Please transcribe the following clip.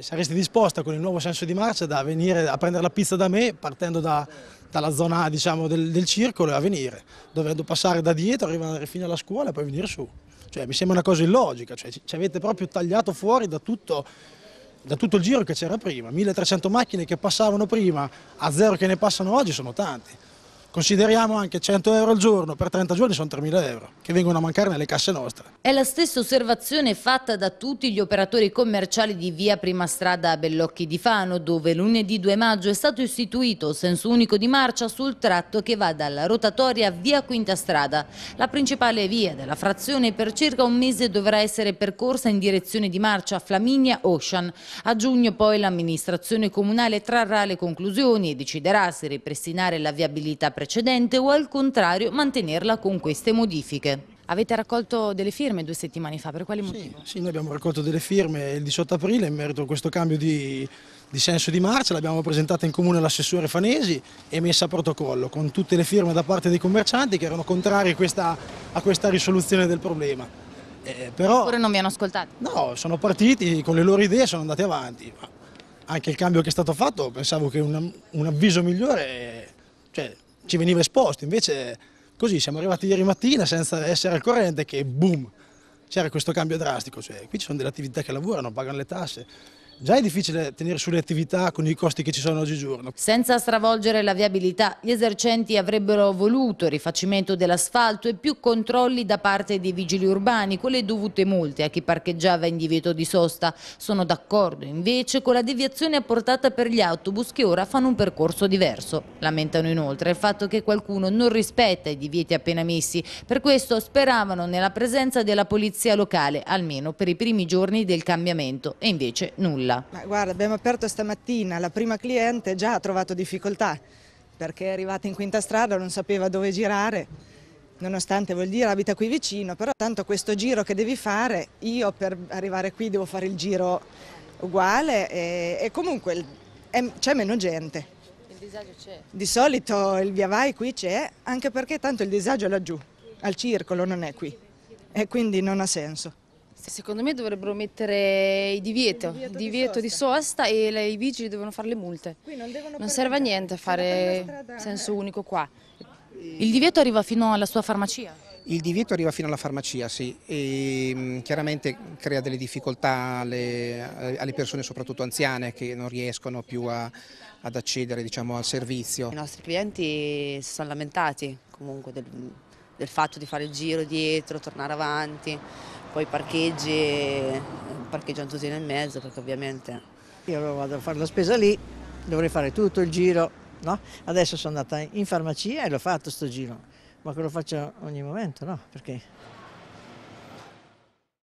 saresti disposta con il nuovo senso di marcia da venire a prendere la pizza da me partendo da, dalla zona diciamo, del, del, circolo e a venire, dovendo passare da dietro, arrivare fino alla scuola e poi venire su. Cioè, mi sembra una cosa illogica, cioè, ci avete proprio tagliato fuori da tutto, da tutto il giro che c'era prima. 1300 macchine che passavano prima a zero che ne passano oggi sono tante. Consideriamo anche 100 euro al giorno per 30 giorni sono 3.000 euro che vengono a mancare nelle casse nostre. È la stessa osservazione fatta da tutti gli operatori commerciali di via Prima Strada a Bellocchi di Fano dove lunedì 2 maggio è stato istituito senso unico di marcia sul tratto che va dalla rotatoria via Quinta Strada. La principale via della frazione per circa un mese dovrà essere percorsa in direzione di marcia Flaminia Ocean. A giugno poi l'amministrazione comunale trarrà le conclusioni e deciderà se ripristinare la viabilità precedente precedente o al contrario mantenerla con queste modifiche. Avete raccolto delle firme due settimane fa, per quale motivo? Sì, sì, noi abbiamo raccolto delle firme il 18 aprile in merito a questo cambio di, di senso di marcia, l'abbiamo presentata in comune all'assessore Fanesi e messa a protocollo con tutte le firme da parte dei commercianti che erano contrari a questa, a questa risoluzione del problema. Eh, però, Oppure non vi hanno ascoltato? No, sono partiti con le loro idee, e sono andati avanti. anche il cambio che è stato fatto, pensavo che un, un avviso migliore... Cioè, ci veniva esposto, invece così siamo arrivati ieri mattina senza essere al corrente che boom, c'era questo cambio drastico, cioè, qui ci sono delle attività che lavorano, pagano le tasse, Già è difficile tenere sulle attività con i costi che ci sono oggigiorno. Senza stravolgere la viabilità, gli esercenti avrebbero voluto rifacimento dell'asfalto e più controlli da parte dei vigili urbani, con le dovute multe a chi parcheggiava in divieto di sosta. Sono d'accordo invece con la deviazione apportata per gli autobus che ora fanno un percorso diverso. Lamentano inoltre il fatto che qualcuno non rispetta i divieti appena messi. Per questo speravano nella presenza della polizia locale, almeno per i primi giorni del cambiamento, e invece nulla nulla. Ma guarda, abbiamo aperto stamattina, la prima cliente già ha trovato difficoltà perché è arrivata in quinta strada, non sapeva dove girare, nonostante vuol dire abita qui vicino, però tanto questo giro che devi fare, io per arrivare qui devo fare il giro uguale e, e comunque c'è meno gente. Il disagio c'è. Di solito il via vai qui c'è, anche perché tanto il disagio è laggiù, al circolo non è qui e quindi non ha senso. Secondo me dovrebbero mettere il divieto, il divieto, divieto di, sosta. di, sosta. e i vigili devono fare le multe. Non, non serve a niente fare senso unico qua. Eh. Il divieto arriva fino alla sua farmacia? Il divieto arriva fino alla farmacia, sì, e mm, chiaramente crea delle difficoltà alle, alle persone, soprattutto anziane, che non riescono più a, ad accedere diciamo, al servizio. I nostri clienti si sono lamentati comunque del, del fatto di fare il giro dietro, tornare avanti poi parcheggi, parcheggiano tutti nel mezzo perché ovviamente... Io vado a fare la spesa lì, dovrei fare tutto il giro, no? Adesso sono andata in farmacia e l'ho fatto sto giro, ma che lo faccio ogni momento, no? Perché